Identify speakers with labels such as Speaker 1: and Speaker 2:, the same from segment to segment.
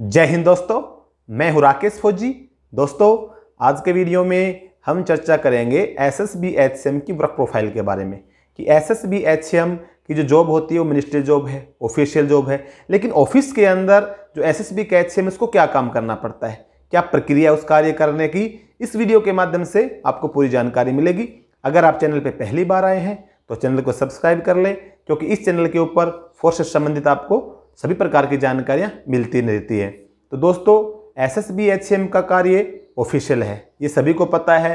Speaker 1: जय हिंद दोस्तों मैं हूं राकेश फौजी दोस्तों आज के वीडियो में हम चर्चा करेंगे S S B H C M की वर्क प्रोफाइल के बारे में कि S S B H C M की जो जॉब होती है वो मिनिस्ट्री जॉब है ऑफिशियल जॉब है लेकिन ऑफिस के अंदर जो एस एस बी के एच सी एम इसको क्या काम करना पड़ता है क्या प्रक्रिया उस कार्य करने की इस वीडियो के माध्यम से आपको पूरी जानकारी मिलेगी अगर आप चैनल पर पहली बार आए हैं तो चैनल को सब्सक्राइब कर लें क्योंकि इस चैनल के ऊपर फोर्स से संबंधित आपको सभी प्रकार की जानकारियाँ मिलती रहती है तो दोस्तों S S B H M का कार्य ऑफिशियल है ये सभी को पता है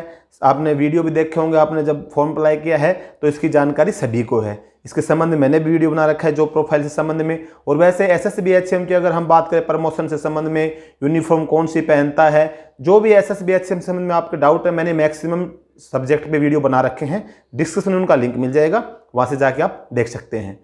Speaker 1: आपने वीडियो भी देखे होंगे आपने जब फॉर्म अप्लाई किया है तो इसकी जानकारी सभी को है इसके संबंध में मैंने भी वीडियो बना रखा है जॉब प्रोफाइल से संबंध में और वैसे S S B H M की अगर हम बात करें प्रमोशन से संबंध में यूनिफॉर्म कौन सी पहनता है जो भी S S B H M संबंध में आपके डाउट है मैंने मैक्सिमम सब्जेक्ट पर वीडियो बना रखे हैं डिस्क्रिप्शन में उनका लिंक मिल जाएगा वहाँ से जाके आप देख सकते हैं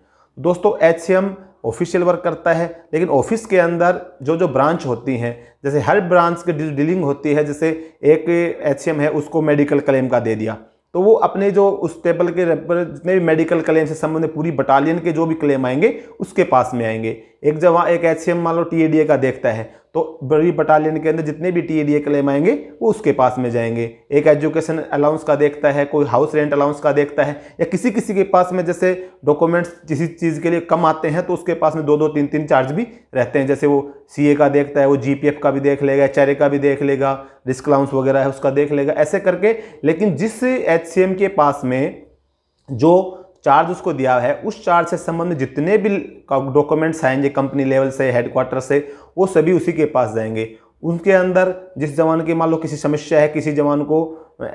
Speaker 1: दोस्तों एच एम ऑफिशियल वर्क करता है लेकिन ऑफिस के अंदर जो जो ब्रांच होती हैं जैसे हर ब्रांच की डीलिंग होती है जैसे एक एच है उसको मेडिकल क्लेम का दे दिया तो वो अपने जो उस टेबल के जितने भी मेडिकल क्लेम से संबंधित पूरी बटालियन के जो भी क्लेम आएंगे उसके पास में आएंगे एक जब वहाँ एक एच मान लो टी का देखता है तो बड़ी बटालियन के अंदर जितने भी टी ए क्लेम आएंगे वो उसके पास में जाएंगे एक एजुकेशन अलाउंस का देखता है कोई हाउस रेंट अलाउंस का देखता है या किसी किसी के पास में जैसे डॉक्यूमेंट्स किसी चीज़ के लिए कम आते हैं तो उसके पास में दो दो तीन तीन चार्ज भी रहते हैं जैसे वो सी का देखता है वो जी का भी देख लेगा एच का भी देख लेगा रिस्क अलाउंस वगैरह है उसका देख लेगा ऐसे करके लेकिन जिस एच के पास में जो चार्ज उसको दिया है उस चार्ज से संबंधित जितने भी डॉक्यूमेंट्स आएंगे कंपनी लेवल से हेडक्वार्टर से वो सभी उसी के पास जाएंगे उनके अंदर जिस जवान की मान लो किसी समस्या है किसी जवान को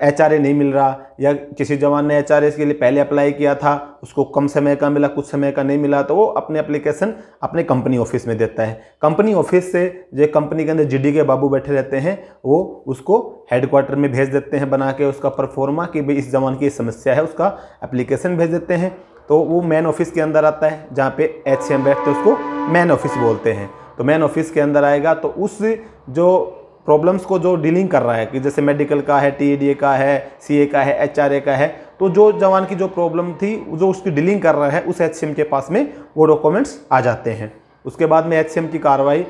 Speaker 1: एच नहीं मिल रहा या किसी जवान ने एच के लिए पहले अप्लाई किया था उसको कम समय का मिला कुछ समय का नहीं मिला तो वो अपने एप्लीकेशन अपने कंपनी ऑफिस में देता है कंपनी ऑफिस से जो कंपनी के अंदर जीडी के बाबू बैठे रहते हैं वो उसको हेडक्वार्टर में भेज देते हैं बना के उसका परफॉर्मा कि भाई इस जवान की समस्या है उसका एप्लीकेशन भेज देते हैं तो वो मैन ऑफिस के अंदर आता है जहाँ पे एच बैठते हैं उसको मैन ऑफिस बोलते हैं तो मैन ऑफिस के अंदर आएगा तो उस जो प्रॉब्लम्स को जो डीलिंग कर रहा है कि जैसे मेडिकल का है टी e का है सी का है एच का है तो जो जवान की जो प्रॉब्लम थी जो उसकी डीलिंग कर रहा है उस एच के पास में वो डॉक्यूमेंट्स आ जाते हैं उसके बाद में एच की कार्रवाई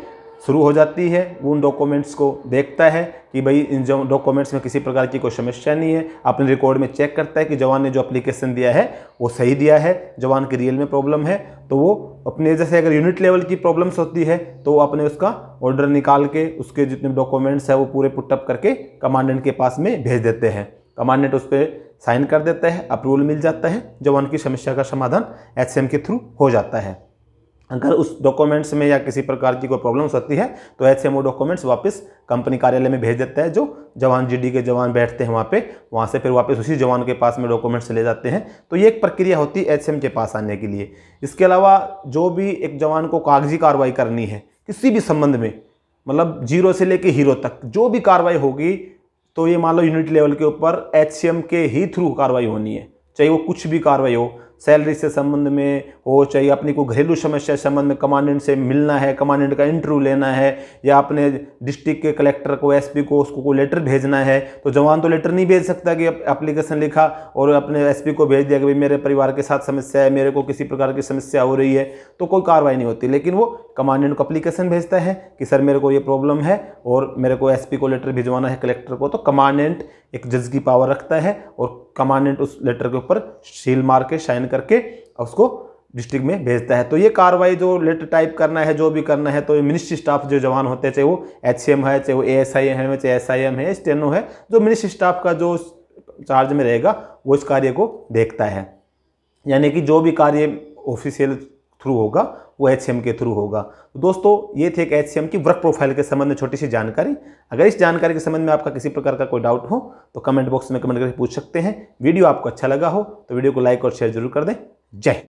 Speaker 1: शुरू हो जाती है वो उन डॉक्यूमेंट्स को देखता है कि भाई इन जो डॉक्यूमेंट्स में किसी प्रकार की कोई समस्या नहीं है अपने रिकॉर्ड में चेक करता है कि जवान ने जो अप्लीकेशन दिया है वो सही दिया है जवान की रियल में प्रॉब्लम है तो वो अपने जैसे अगर यूनिट लेवल की प्रॉब्लम्स होती है तो वो अपने उसका ऑर्डर निकाल के उसके जितने डॉक्यूमेंट्स हैं वो पूरे पुटअप करके कमांडेंट के पास में भेज देते हैं कमांडेंट उस पर साइन कर देता है अप्रूवल मिल जाता है जवान की समस्या का समाधान एच के थ्रू हो जाता है अगर उस डॉक्यूमेंट्स में या किसी प्रकार की कोई प्रॉब्लम होती है तो ऐसे वो डॉक्यूमेंट्स वापस कंपनी कार्यालय में भेज देता है जो जवान जीडी के जवान बैठते हैं वहाँ पे वहाँ से फिर वापस उसी जवान के पास में डॉक्यूमेंट्स ले जाते हैं तो ये एक प्रक्रिया होती है एच के पास आने के लिए इसके अलावा जो भी एक जवान को कागजी कार्रवाई करनी है किसी भी संबंध में मतलब जीरो से लेकर हीरो तक जो भी कार्रवाई होगी तो ये मान लो यूनिट लेवल के ऊपर एच के ही थ्रू कार्रवाई होनी है चाहे वो कुछ भी कार्रवाई हो सैलरी से संबंध में हो चाहे अपनी को घरेलू समस्या संबंध में कमांडेंट से मिलना है कमांडेंट का इंटरव्यू लेना है या अपने डिस्ट्रिक्ट के कलेक्टर को एसपी को उसको कोई लेटर भेजना है तो जवान तो लेटर नहीं भेज सकता कि एप्लीकेशन लिखा और अपने एसपी को भेज दिया कि भाई मेरे परिवार के साथ समस्या है मेरे को किसी प्रकार की समस्या हो रही है तो कोई कार्रवाई नहीं होती लेकिन वो कमांडेंट को अप्लीकेशन भेजता है कि सर मेरे को ये प्रॉब्लम है और मेरे को एसपी को लेटर भिजवाना है कलेक्टर को तो कमांडेंट एक जज की पावर रखता है और कमांडेंट उस लेटर के ऊपर शील मार के साइन करके उसको डिस्ट्रिक्ट में भेजता है तो ये कार्रवाई जो लेटर टाइप करना है जो भी करना है तो ये मिनिस्ट्री स्टाफ जो जवान होते हैं चाहे वो एच है चाहे वो ए एस आई है चाहे एस आई एम है स्टेनो है जो मिनिस्ट्री स्टाफ का जो चार्ज में रहेगा वो इस कार्य को देखता है यानी कि जो भी कार्य ऑफिशियल थ्रू होगा वो एच के थ्रू होगा तो दोस्तों ये थे एक एच की वर्क प्रोफाइल के संबंध में छोटी सी जानकारी अगर इस जानकारी के संबंध में आपका किसी प्रकार का कोई डाउट हो तो कमेंट बॉक्स में कमेंट करके पूछ सकते हैं वीडियो आपको अच्छा लगा हो तो वीडियो को लाइक और शेयर जरूर कर दें जय